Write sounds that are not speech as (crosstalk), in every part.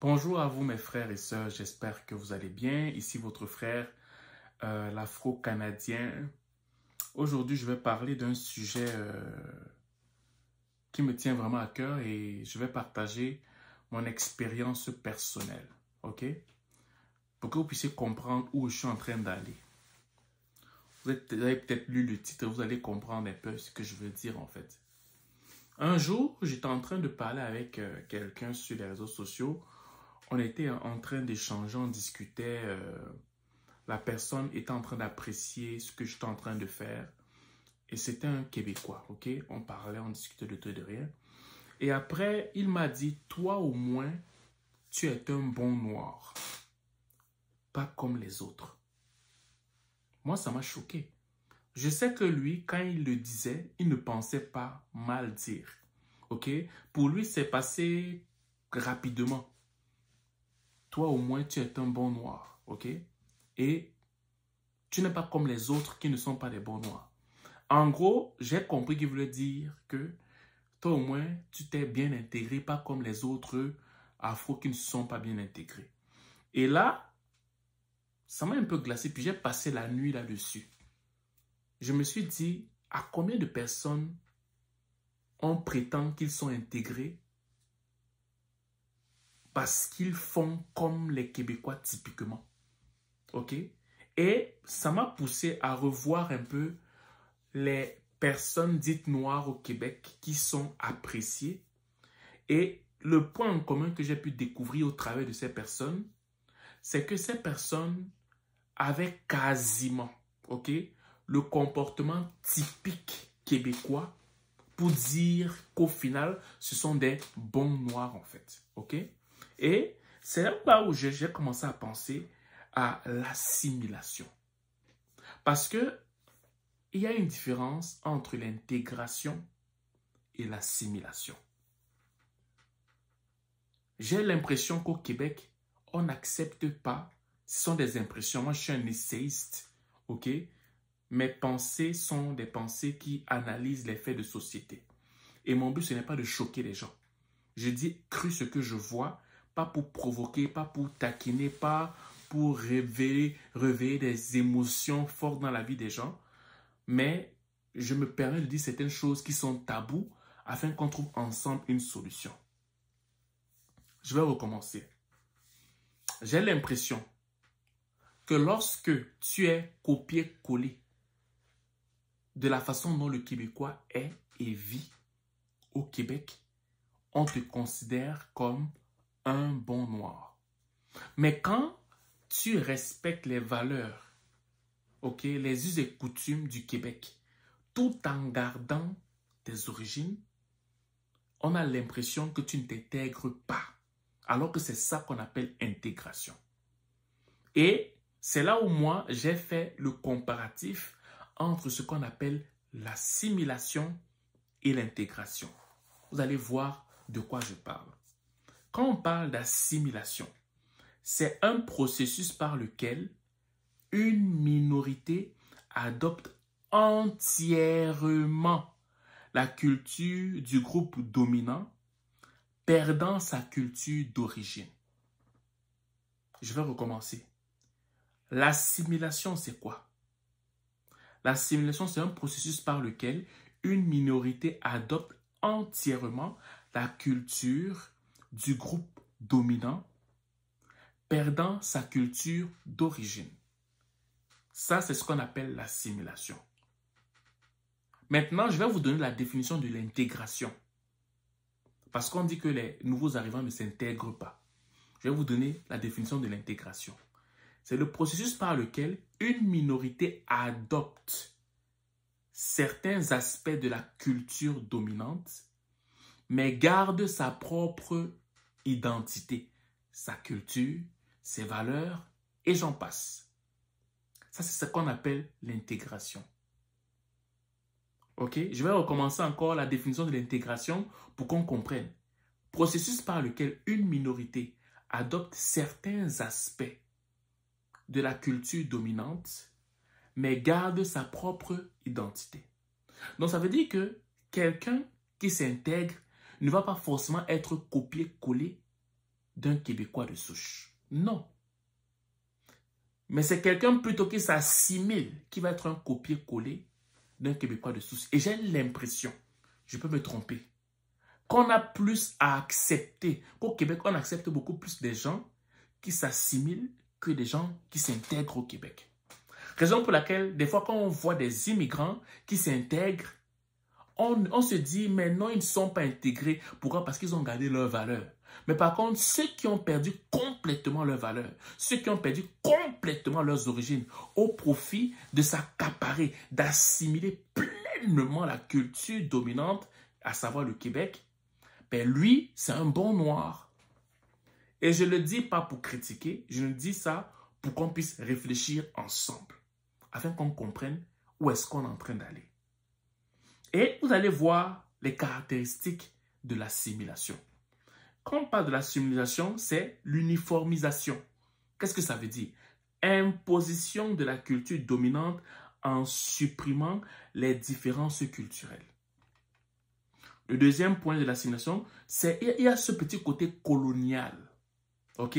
Bonjour à vous mes frères et sœurs, j'espère que vous allez bien. Ici votre frère, euh, l'Afro-Canadien. Aujourd'hui, je vais parler d'un sujet euh, qui me tient vraiment à cœur et je vais partager mon expérience personnelle, ok? Pour que vous puissiez comprendre où je suis en train d'aller. Vous, avez peut-être lu le titre, vous allez comprendre un peu ce que je veux dire en fait. Un jour, j'étais en train de parler avec euh, quelqu'un sur les réseaux sociaux on était en train d'échanger, on discutait. Euh, la personne était en train d'apprécier ce que j'étais en train de faire. Et c'était un Québécois, ok? On parlait, on discutait de tout et de rien. Et après, il m'a dit, toi au moins, tu es un bon noir. Pas comme les autres. Moi, ça m'a choqué. Je sais que lui, quand il le disait, il ne pensait pas mal dire. OK? Pour lui, c'est passé rapidement toi au moins tu es un bon noir, ok Et tu n'es pas comme les autres qui ne sont pas des bons noirs. En gros, j'ai compris qu'il voulait dire que toi au moins tu t'es bien intégré, pas comme les autres afro qui ne sont pas bien intégrés. Et là, ça m'a un peu glacé, puis j'ai passé la nuit là-dessus. Je me suis dit, à combien de personnes on prétend qu'ils sont intégrés parce qu'ils font comme les Québécois typiquement. OK Et ça m'a poussé à revoir un peu les personnes dites noires au Québec qui sont appréciées. Et le point en commun que j'ai pu découvrir au travers de ces personnes, c'est que ces personnes avaient quasiment, OK, le comportement typique québécois pour dire qu'au final, ce sont des bons noirs en fait, OK et c'est là où j'ai commencé à penser à l'assimilation. Parce que il y a une différence entre l'intégration et l'assimilation. J'ai l'impression qu'au Québec, on n'accepte pas. Ce sont des impressions. Moi, je suis un essayiste, ok? Mes pensées sont des pensées qui analysent les faits de société. Et mon but, ce n'est pas de choquer les gens. Je dis cru ce que je vois pas pour provoquer, pas pour taquiner, pas pour réveiller, réveiller des émotions fortes dans la vie des gens, mais je me permets de dire certaines choses qui sont tabous afin qu'on trouve ensemble une solution. Je vais recommencer. J'ai l'impression que lorsque tu es copié-collé de la façon dont le Québécois est et vit au Québec, on te considère comme un bon noir. Mais quand tu respectes les valeurs, ok, les us et coutumes du Québec, tout en gardant tes origines, on a l'impression que tu ne t'intègres pas. Alors que c'est ça qu'on appelle intégration. Et c'est là où moi, j'ai fait le comparatif entre ce qu'on appelle l'assimilation et l'intégration. Vous allez voir de quoi je parle. Quand on parle d'assimilation, c'est un processus par lequel une minorité adopte entièrement la culture du groupe dominant, perdant sa culture d'origine. Je vais recommencer. L'assimilation, c'est quoi L'assimilation, c'est un processus par lequel une minorité adopte entièrement la culture du groupe dominant, perdant sa culture d'origine. Ça, c'est ce qu'on appelle l'assimilation. Maintenant, je vais vous donner la définition de l'intégration. Parce qu'on dit que les nouveaux arrivants ne s'intègrent pas. Je vais vous donner la définition de l'intégration. C'est le processus par lequel une minorité adopte certains aspects de la culture dominante mais garde sa propre identité, sa culture, ses valeurs, et j'en passe. Ça, c'est ce qu'on appelle l'intégration. OK Je vais recommencer encore la définition de l'intégration pour qu'on comprenne. Processus par lequel une minorité adopte certains aspects de la culture dominante, mais garde sa propre identité. Donc, ça veut dire que quelqu'un qui s'intègre ne va pas forcément être copié-collé d'un Québécois de souche. Non. Mais c'est quelqu'un plutôt qui s'assimile qui va être un copier-coller d'un Québécois de souche. Et j'ai l'impression, je peux me tromper, qu'on a plus à accepter, qu'au Québec, on accepte beaucoup plus des gens qui s'assimilent que des gens qui s'intègrent au Québec. Raison pour laquelle, des fois, quand on voit des immigrants qui s'intègrent, on, se dit, mais non, ils ne sont pas intégrés. Pourquoi? Parce qu'ils ont gardé leur valeur. Mais par contre, ceux qui ont perdu complètement leur valeur, ceux qui ont perdu complètement leurs origines, au profit de s'accaparer, d'assimiler pleinement la culture dominante, à savoir le Québec, ben lui, c'est un bon noir. Et je ne le dis pas pour critiquer, je le dis ça pour qu'on puisse réfléchir ensemble, afin qu'on comprenne où est-ce qu'on est en train d'aller. Et vous allez voir les caractéristiques de l'assimilation. Quand on parle de l'assimilation, c'est l'uniformisation. Qu'est-ce que ça veut dire Imposition de la culture dominante en supprimant les différences culturelles. Le deuxième point de l'assimilation, c'est il y a ce petit côté colonial. OK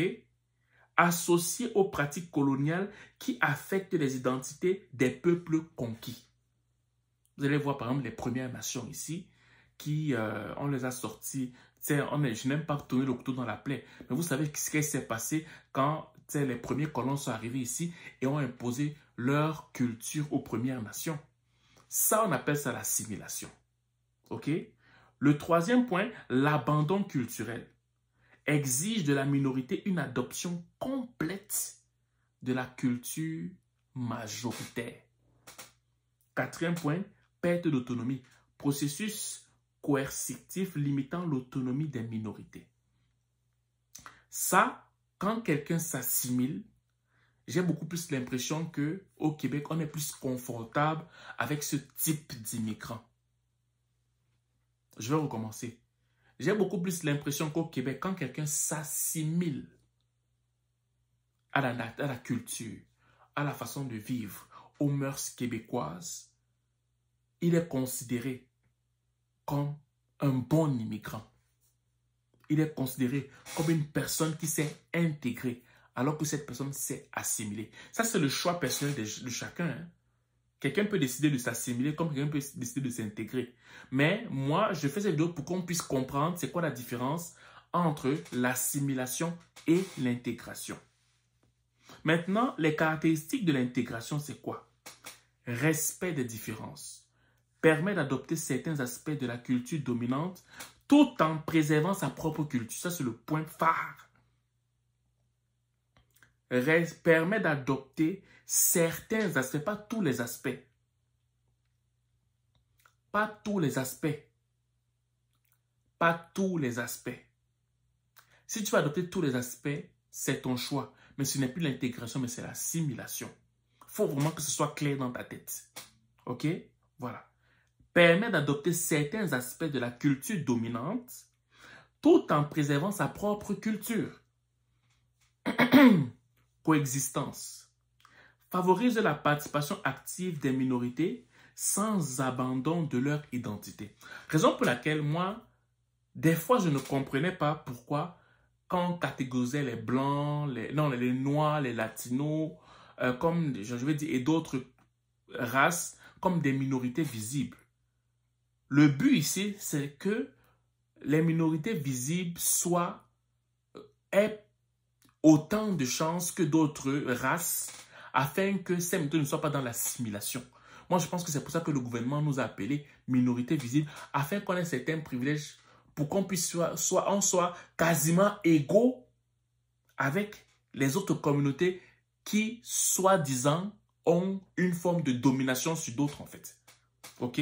Associé aux pratiques coloniales qui affectent les identités des peuples conquis. Vous allez voir, par exemple, les Premières Nations ici, qui, euh, on les a sortis. On oh, je n'aime pas tourner le couteau dans la plaie, mais vous savez ce qui s'est passé quand les premiers colons sont arrivés ici et ont imposé leur culture aux Premières Nations. Ça, on appelle ça l'assimilation. OK? Le troisième point, l'abandon culturel, exige de la minorité une adoption complète de la culture majoritaire. Quatrième point, perte d'autonomie, processus coercitif limitant l'autonomie des minorités. Ça, quand quelqu'un s'assimile, j'ai beaucoup plus l'impression que au Québec, on est plus confortable avec ce type d'immigrant. Je vais recommencer. J'ai beaucoup plus l'impression qu'au Québec, quand quelqu'un s'assimile à la culture, à la façon de vivre, aux mœurs québécoises, il est considéré comme un bon immigrant. Il est considéré comme une personne qui s'est intégrée alors que cette personne s'est assimilée. Ça, c'est le choix personnel de, chacun. Hein. Quelqu'un peut décider de s'assimiler comme quelqu'un peut décider de s'intégrer. Mais moi, je fais cette vidéo pour qu'on puisse comprendre c'est quoi la différence entre l'assimilation et l'intégration. Maintenant, les caractéristiques de l'intégration, c'est quoi Respect des différences permet d'adopter certains aspects de la culture dominante tout en préservant sa propre culture. Ça, c'est le point phare. permet d'adopter certains aspects, pas tous les aspects. Pas tous les aspects. Pas tous les aspects. Si tu vas adopter tous les aspects, c'est ton choix. Mais ce n'est plus l'intégration, mais c'est l'assimilation. Il faut vraiment que ce soit clair dans ta tête. OK? Voilà permet d'adopter certains aspects de la culture dominante tout en préservant sa propre culture. (clears throat) Coexistence. Favorise la participation active des minorités sans abandon de leur identité. Raison pour laquelle moi, des fois, je ne comprenais pas pourquoi quand on les blancs, les, non, les noirs, les latinos, euh, comme, je dire, et d'autres races, comme des minorités visibles. Le but ici, c'est que les minorités visibles soient, euh, aient autant de chances que d'autres races afin que ces minorités ne soient pas dans l'assimilation. Moi, je pense que c'est pour ça que le gouvernement nous a appelés minorités visibles afin qu'on ait certains privilèges pour qu'on puisse soit, soit quasiment égaux avec les autres communautés qui, soi-disant, ont une forme de domination sur d'autres, en fait. OK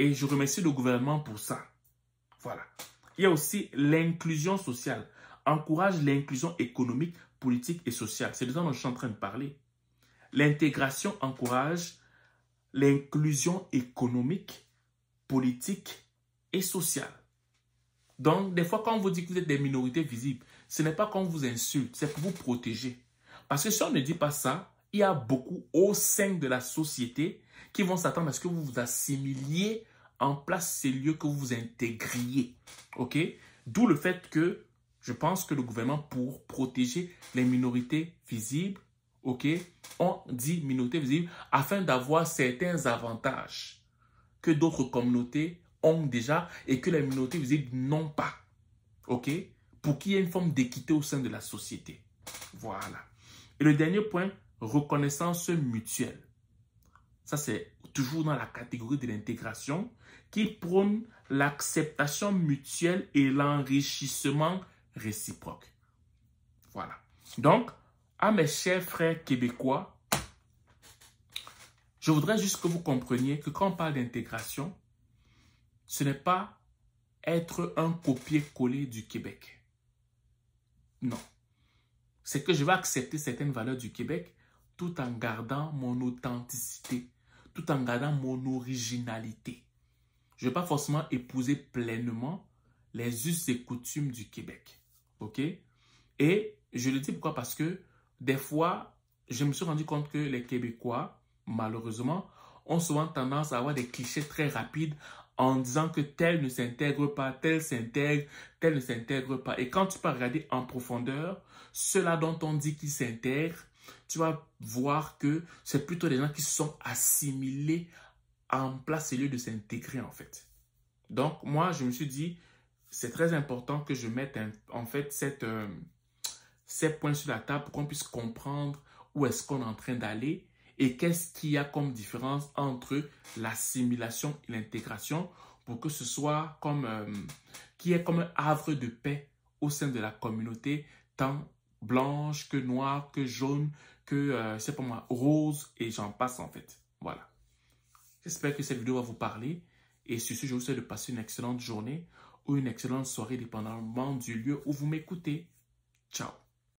et je remercie le gouvernement pour ça. Voilà. Il y a aussi l'inclusion sociale. Encourage l'inclusion économique, politique et sociale. C'est de ça dont je suis en train de parler. L'intégration encourage l'inclusion économique, politique et sociale. Donc, des fois, quand on vous dit que vous êtes des minorités visibles, ce n'est pas qu'on vous insulte, c'est pour vous protéger. Parce que si on ne dit pas ça, il y a beaucoup au sein de la société qui vont s'attendre à ce que vous vous assimiliez en place ces lieux que vous intégriez. OK D'où le fait que je pense que le gouvernement, pour protéger les minorités visibles, OK, on dit minorités visibles afin d'avoir certains avantages que d'autres communautés ont déjà et que les minorités visibles n'ont pas. OK Pour qu'il y ait une forme d'équité au sein de la société. Voilà. Et le dernier point, reconnaissance mutuelle. Ça, c'est toujours dans la catégorie de l'intégration, qui prône l'acceptation mutuelle et l'enrichissement réciproque. Voilà. Donc, à mes chers frères québécois, je voudrais juste que vous compreniez que quand on parle d'intégration, ce n'est pas être un copier-coller du Québec. Non. C'est que je vais accepter certaines valeurs du Québec tout en gardant mon authenticité tout en gardant mon originalité. Je ne vais pas forcément épouser pleinement les us et coutumes du Québec. OK? Et je le dis pourquoi? Parce que des fois, je me suis rendu compte que les Québécois, malheureusement, ont souvent tendance à avoir des clichés très rapides en disant que tel ne s'intègre pas, tel s'intègre, tel ne s'intègre pas. Et quand tu peux regarder en profondeur, cela dont on dit qu'il s'intègre, tu vas voir que c'est plutôt des gens qui se sont assimilés en place et lieu de s'intégrer en fait. Donc moi, je me suis dit, c'est très important que je mette en fait cette, euh, ces points sur la table pour qu'on puisse comprendre où est-ce qu'on est en train d'aller et qu'est-ce qu'il y a comme différence entre l'assimilation et l'intégration pour que ce soit comme, euh, qui est comme un havre de paix au sein de la communauté, tant blanche, que noire, que jaune, que, c'est euh, ne pas moi, rose, et j'en passe en fait. Voilà. J'espère que cette vidéo va vous parler. Et sur ce, je vous souhaite de passer une excellente journée ou une excellente soirée, dépendamment du lieu où vous m'écoutez. Ciao